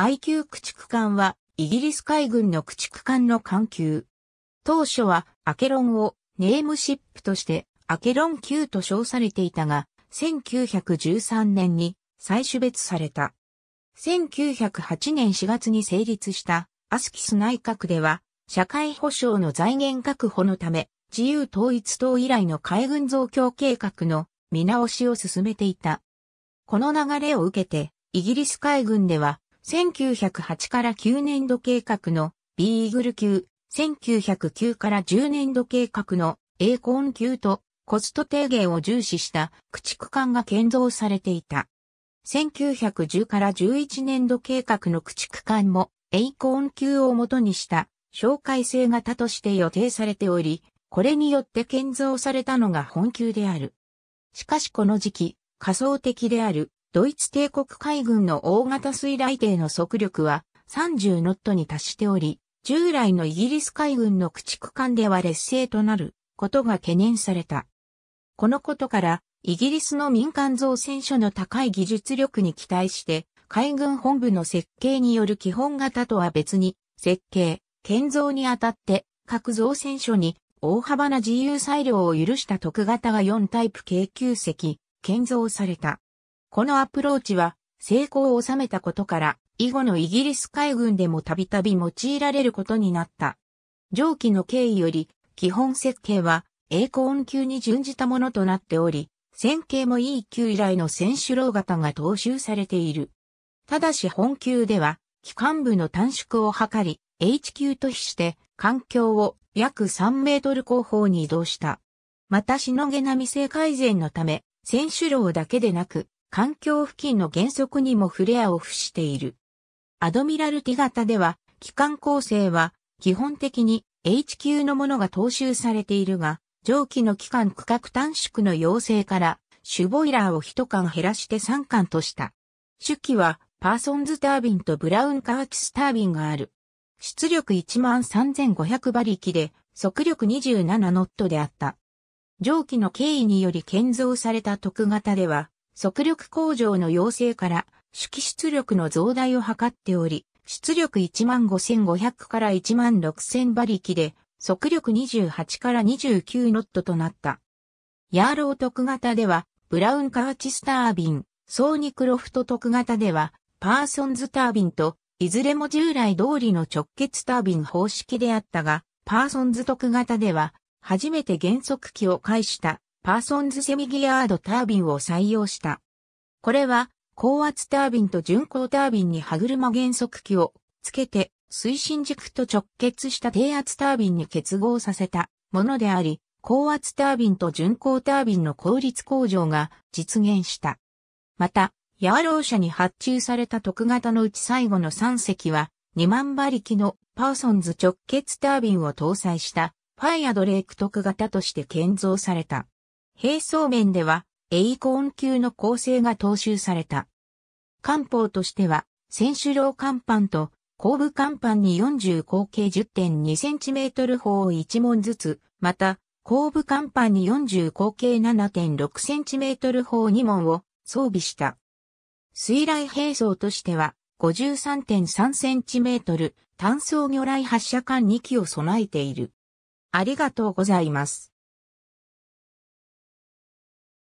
IQ 駆逐艦はイギリス海軍の駆逐艦の艦級。当初はアケロンをネームシップとしてアケロン級と称されていたが、1913年に再種別された。1908年4月に成立したアスキス内閣では、社会保障の財源確保のため、自由統一党以来の海軍増強計画の見直しを進めていた。この流れを受けて、イギリス海軍では1908から9年度計画のビーグル級、1909から10年度計画のエーコン級とコスト低減を重視した駆逐艦が建造されていた。1910から11年度計画の駆逐艦もエイコーン級を元にした紹介性型として予定されており、これによって建造されたのが本級である。しかしこの時期、仮想的であるドイツ帝国海軍の大型水雷艇の速力は30ノットに達しており、従来のイギリス海軍の駆逐艦では劣勢となることが懸念された。このことから、イギリスの民間造船所の高い技術力に期待して、海軍本部の設計による基本型とは別に、設計、建造にあたって、各造船所に大幅な自由裁量を許した特型が4タイプ軽級席、建造された。このアプローチは成功を収めたことから、以後のイギリス海軍でもたびたび用いられることになった。上記の経緯より、基本設計は、栄光音級に準じたものとなっており、線形も E 級以来の選手老型が踏襲されている。ただし本級では、機関部の短縮を図り、H 級と比して、環境を約3メートル後方に移動した。また、しのげな未成改善のため、選手老だけでなく、環境付近の原則にもフレアを付している。アドミラルティ型では、機関構成は基本的に H 級のものが踏襲されているが、蒸気の機関区画短縮の要請から、シュボイラーを一間減らして三間とした。主機は、パーソンズタービンとブラウンカーキスタービンがある。出力13,500馬力で、速力27ノットであった。蒸気の経緯により建造された特型では、速力向上の要請から、主機出力の増大を図っており、出力15,500から16,000馬力で、速力28から29ノットとなった。ヤーロー特型では、ブラウンカーチスタービン、ソーニクロフト特型では、パーソンズタービンと、いずれも従来通りの直結タービン方式であったが、パーソンズ特型では、初めて減速機を介したパーソンズセミギアードタービンを採用した。これは、高圧タービンと巡航タービンに歯車減速器をつけて、推進軸と直結した低圧タービンに結合させたものであり、高圧タービンと巡航タービンの効率向上が実現した。また、ヤーロー社に発注された特型のうち最後の3隻は、2万馬力のパーソンズ直結タービンを搭載した、ファイアドレイク特型として建造された。兵装面では、エイコーン級の構成が踏襲された。艦砲としては、選手楼漢板と後部漢板に40口径 10.2cm 砲を1門ずつ、また、後部甲板に40口径 7.6cm 砲2門を装備した。水雷兵装としては 53.3cm 単装魚雷発射管2機を備えている。ありがとうございます。